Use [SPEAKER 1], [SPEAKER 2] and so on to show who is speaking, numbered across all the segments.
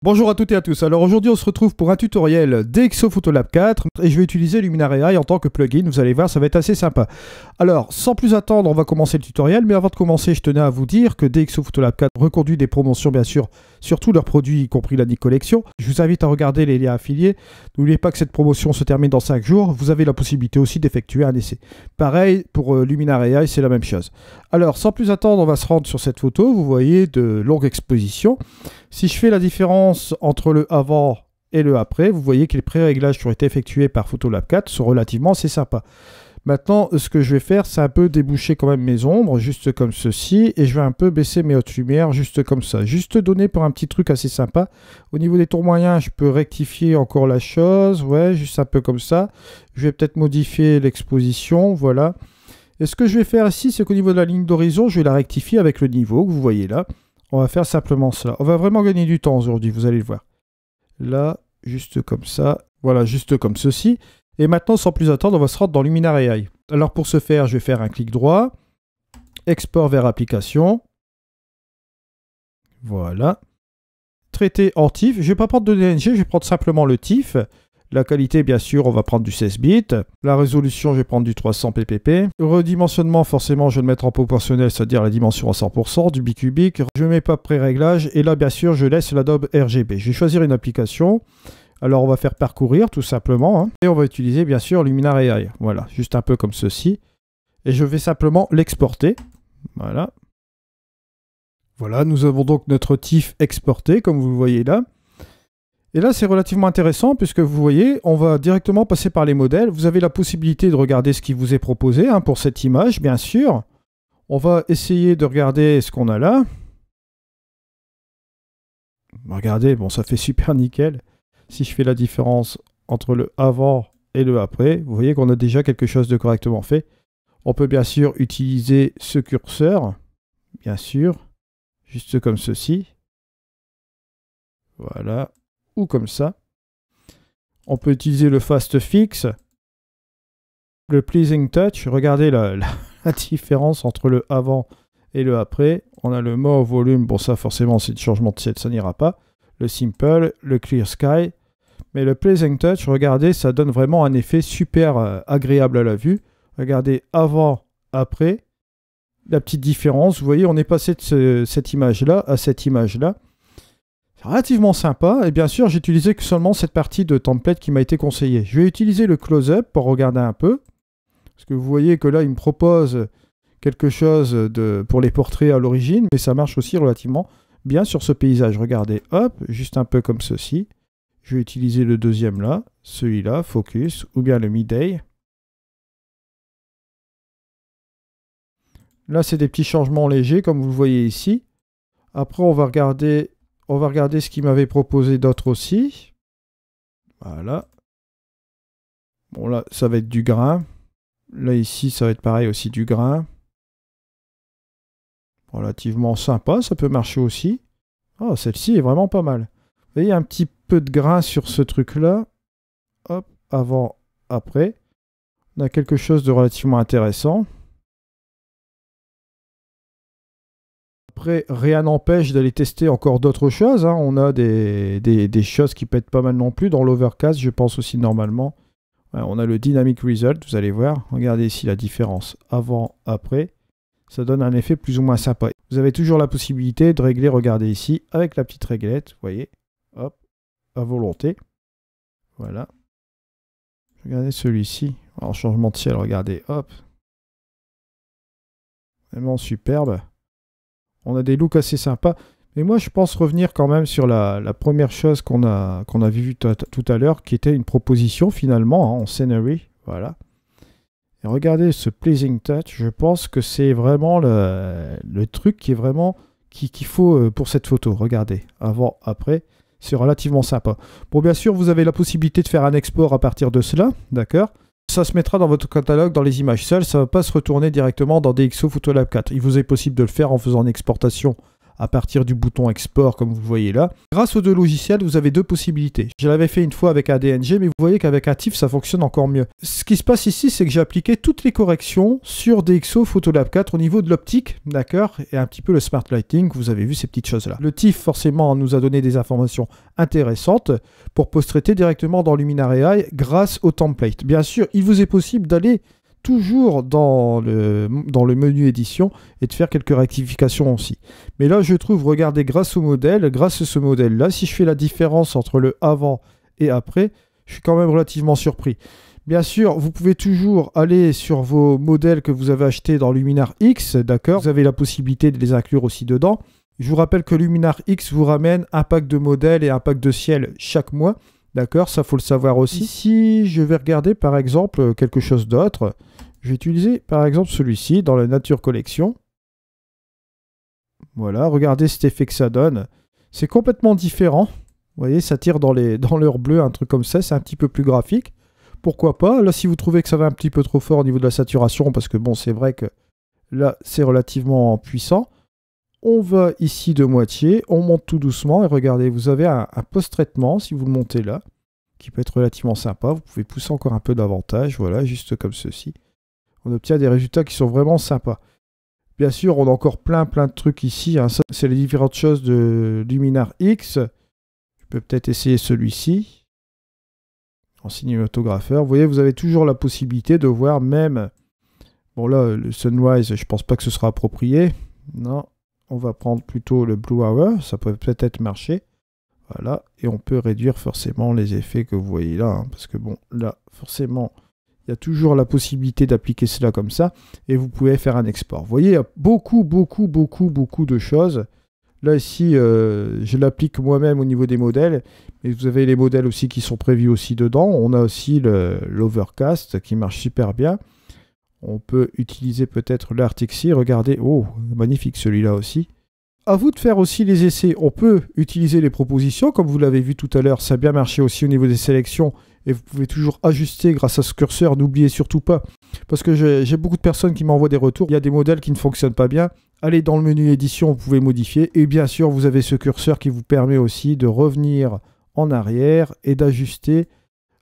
[SPEAKER 1] Bonjour à toutes et à tous, alors aujourd'hui on se retrouve pour un tutoriel DxO Photolab 4 et je vais utiliser Luminar en tant que plugin, vous allez voir ça va être assez sympa. Alors sans plus attendre on va commencer le tutoriel mais avant de commencer je tenais à vous dire que DxO Photolab 4 reconduit des promotions bien sûr sur tous leurs produits y compris la collection. Je vous invite à regarder les liens affiliés, n'oubliez pas que cette promotion se termine dans 5 jours, vous avez la possibilité aussi d'effectuer un essai. Pareil pour euh, Luminar c'est la même chose. Alors sans plus attendre on va se rendre sur cette photo, vous voyez de longues exposition. Si je fais la différence entre le avant et le après, vous voyez que les pré-réglages qui ont été effectués par Photolab 4 sont relativement assez sympas. Maintenant, ce que je vais faire, c'est un peu déboucher quand même mes ombres, juste comme ceci, et je vais un peu baisser mes hautes lumières, juste comme ça. Juste donner pour un petit truc assez sympa. Au niveau des tours moyens, je peux rectifier encore la chose, ouais, juste un peu comme ça. Je vais peut-être modifier l'exposition, voilà. Et ce que je vais faire ici, c'est qu'au niveau de la ligne d'horizon, je vais la rectifier avec le niveau que vous voyez là. On va faire simplement cela. On va vraiment gagner du temps aujourd'hui, vous allez le voir. Là, juste comme ça. Voilà, juste comme ceci. Et maintenant, sans plus attendre, on va se rendre dans Luminar AI. Alors pour ce faire, je vais faire un clic droit. Export vers application. Voilà. Traité en TIFF. Je ne vais pas prendre de DNG, je vais prendre simplement le TIF. La qualité, bien sûr, on va prendre du 16 bits. La résolution, je vais prendre du 300 ppp. Redimensionnement, forcément, je vais le mettre en proportionnel, c'est-à-dire la dimension à 100%, du bicubic. Je ne mets pas pré-réglage. Et là, bien sûr, je laisse l'Adobe RGB. Je vais choisir une application. Alors, on va faire parcourir, tout simplement. Hein. Et on va utiliser, bien sûr, Luminar AI. Voilà, juste un peu comme ceci. Et je vais simplement l'exporter. Voilà. Voilà, nous avons donc notre TIFF exporté, comme vous voyez là. Et là, c'est relativement intéressant puisque vous voyez, on va directement passer par les modèles. Vous avez la possibilité de regarder ce qui vous est proposé hein, pour cette image, bien sûr. On va essayer de regarder ce qu'on a là. Regardez, bon, ça fait super nickel. Si je fais la différence entre le avant et le après, vous voyez qu'on a déjà quelque chose de correctement fait. On peut bien sûr utiliser ce curseur, bien sûr, juste comme ceci. Voilà, ou comme ça. On peut utiliser le fast fix, le pleasing touch. Regardez la, différence entre le avant et le après. On a le More volume. Bon, ça, forcément, c'est le changement de set, ça n'ira pas. Le simple, le clear sky. Mais le pleasing touch, regardez, ça donne vraiment un effet super euh, agréable à la vue. Regardez avant, après la petite différence. Vous voyez, on est passé de cette image-là à cette image-là relativement sympa. Et bien sûr, j'ai utilisé que seulement cette partie de template qui m'a été conseillée. Je vais utiliser le close-up pour regarder un peu. Parce que vous voyez que là, il me propose quelque chose pour les portraits à l'origine, mais ça marche aussi relativement bien sur ce paysage. Regardez, hop, juste un peu comme ceci. Je vais utiliser le deuxième là, celui-là, focus, ou bien le midday. Là, c'est des petits changements légers, comme vous le voyez ici. Après, on va regarder on va regarder ce qu'il m'avait proposé d'autres aussi. Voilà. Bon là, ça va être du grain. Là ici, ça va être pareil aussi du grain. Relativement sympa, ça peut marcher aussi. Oh, celle-ci est vraiment pas mal. Vous voyez, un petit peu de grain sur ce truc-là. Hop, avant, après. On a quelque chose de relativement intéressant. Après, rien n'empêche d'aller tester encore d'autres choses. Hein. On a des, des, choses qui pètent pas mal non plus. Dans l'overcast, je pense aussi normalement. on a le dynamic result, vous allez voir. Regardez ici la différence avant, après. Ça donne un effet plus ou moins sympa. Vous avez toujours la possibilité de régler, regardez ici, avec la petite réglette, vous voyez. Hop, à volonté. Voilà. Regardez celui-ci. Alors, changement de ciel, regardez, hop. Vraiment superbe on a des looks assez sympas. Mais moi, je pense revenir quand même sur la, première chose qu'on a, qu'on a vue tout à l'heure, qui était une proposition finalement hein, en scenery. Voilà. Et regardez ce pleasing touch. Je pense que c'est vraiment le, truc qui est vraiment qu'il faut euh, pour cette photo. Regardez, avant, après. C'est relativement sympa. Bon, bien sûr, vous avez la possibilité de faire un export à partir de cela, d'accord ça se mettra dans votre catalogue, dans les images seules, ça ne va pas se retourner directement dans DxO Photolab 4. Il vous est possible de le faire en faisant une exportation à partir du bouton export comme vous voyez là. Grâce aux deux logiciels, vous avez deux possibilités. Je l'avais fait une fois avec ADNG, mais vous voyez qu'avec Atif, ça fonctionne encore mieux. Ce qui se passe ici, c'est que j'ai appliqué toutes les corrections sur DxO Photolab 4 au niveau de l'optique, d'accord, et un petit peu le smart lighting, vous avez vu ces petites choses-là. Le TIF, forcément, nous a donné des informations intéressantes pour post-traiter directement dans AI grâce au template. Bien sûr, il vous est possible d'aller toujours dans le, dans le menu édition et de faire quelques rectifications aussi. Mais là, je trouve, regardez, grâce au modèle, grâce à ce modèle-là, si je fais la différence entre le avant et après, je suis quand même relativement surpris. Bien sûr, vous pouvez toujours aller sur vos modèles que vous avez achetés dans Luminar X, d'accord Vous avez la possibilité de les inclure aussi dedans. Je vous rappelle que Luminar X vous ramène un pack de modèles et un pack de ciel chaque mois. D'accord Ça, faut le savoir aussi. Si je vais regarder, par exemple, quelque chose d'autre, je vais utiliser, par exemple, celui-ci dans la Nature Collection. Voilà, regardez cet effet que ça donne. C'est complètement différent. Vous voyez, ça tire dans l'heure dans bleue, un truc comme ça, c'est un petit peu plus graphique. Pourquoi pas Là, si vous trouvez que ça va un petit peu trop fort au niveau de la saturation, parce que bon, c'est vrai que là, c'est relativement puissant, on va ici de moitié, on monte tout doucement et regardez, vous avez un, post-traitement si vous le montez là, qui peut être relativement sympa. Vous pouvez pousser encore un peu davantage, voilà, juste comme ceci. On obtient des résultats qui sont vraiment sympas. Bien sûr, on a encore plein plein de trucs ici. Hein. C'est les différentes choses de Luminar X. Je peux peut-être essayer celui-ci en cinématographeur. Vous voyez, vous avez toujours la possibilité de voir même... Bon là, le Sunrise, je pense pas que ce sera approprié. Non, on va prendre plutôt le Blue Hour, ça peut peut-être marcher. Voilà, et on peut réduire forcément les effets que vous voyez là, hein, parce que bon, là, forcément, il y a toujours la possibilité d'appliquer cela comme ça, et vous pouvez faire un export. Vous voyez, il y a beaucoup, beaucoup, beaucoup, beaucoup de choses. Là, ici, euh, je l'applique moi-même au niveau des modèles, mais vous avez les modèles aussi qui sont prévus aussi dedans. On a aussi l'overcast qui marche super bien. On peut utiliser peut-être l'artixi. Regardez, oh, magnifique celui-là aussi. À vous de faire aussi les essais. On peut utiliser les propositions, comme vous l'avez vu tout à l'heure, ça a bien marché aussi au niveau des sélections. Et vous pouvez toujours ajuster grâce à ce curseur, n'oubliez surtout pas. Parce que j'ai beaucoup de personnes qui m'envoient des retours. Il y a des modèles qui ne fonctionnent pas bien. Allez dans le menu édition, vous pouvez modifier. Et bien sûr, vous avez ce curseur qui vous permet aussi de revenir en arrière et d'ajuster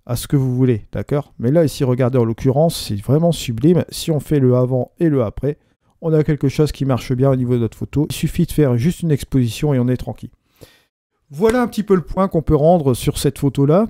[SPEAKER 1] à ce que vous voulez, d'accord Mais là, ici, regardez en l'occurrence, c'est vraiment sublime. Si on fait le avant et le après, on a quelque chose qui marche bien au niveau de notre photo. Il suffit de faire juste une exposition et on est tranquille. Voilà un petit peu le point qu'on peut rendre sur cette photo-là.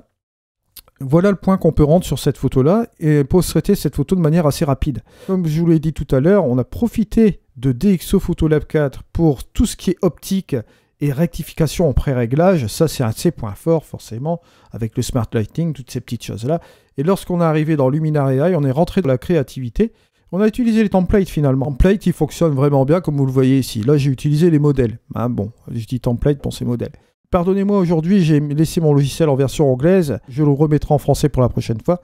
[SPEAKER 1] Voilà le point qu'on peut rendre sur cette photo-là et pour traiter cette photo de manière assez rapide. Comme je vous l'ai dit tout à l'heure, on a profité de DxO lab 4 pour tout ce qui est optique et rectification en pré-réglage, ça c'est un de ses points forts forcément, avec le smart lighting, toutes ces petites choses-là. Et lorsqu'on est arrivé dans Luminar AI, on est rentré dans la créativité. On a utilisé les templates finalement. Template, qui fonctionnent vraiment bien comme vous le voyez ici. Là, j'ai utilisé les modèles. Hein, bon, je dis templates pour ces modèles. Pardonnez-moi, aujourd'hui, j'ai laissé mon logiciel en version anglaise. Je le remettrai en français pour la prochaine fois.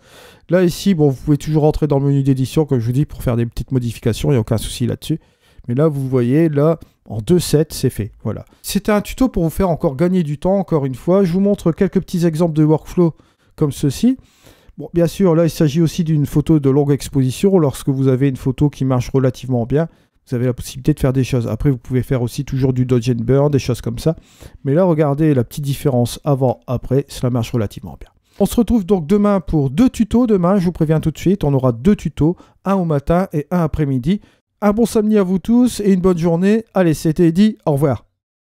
[SPEAKER 1] Là, ici, bon, vous pouvez toujours rentrer dans le menu d'édition, comme je vous dis, pour faire des petites modifications. Il n'y a aucun souci là-dessus. Mais là, vous voyez, là, en deux sets, c'est fait. Voilà. C'était un tuto pour vous faire encore gagner du temps, encore une fois. Je vous montre quelques petits exemples de workflow comme ceci. Bon, bien sûr, là, il s'agit aussi d'une photo de longue exposition. Lorsque vous avez une photo qui marche relativement bien, vous avez la possibilité de faire des choses. Après, vous pouvez faire aussi toujours du dodge and burn, des choses comme ça. Mais là, regardez la petite différence avant-après, cela marche relativement bien. On se retrouve donc demain pour deux tutos. Demain, je vous préviens tout de suite, on aura deux tutos, un au matin et un après-midi. Un bon samedi à vous tous et une bonne journée. Allez, c'était dit. Au revoir.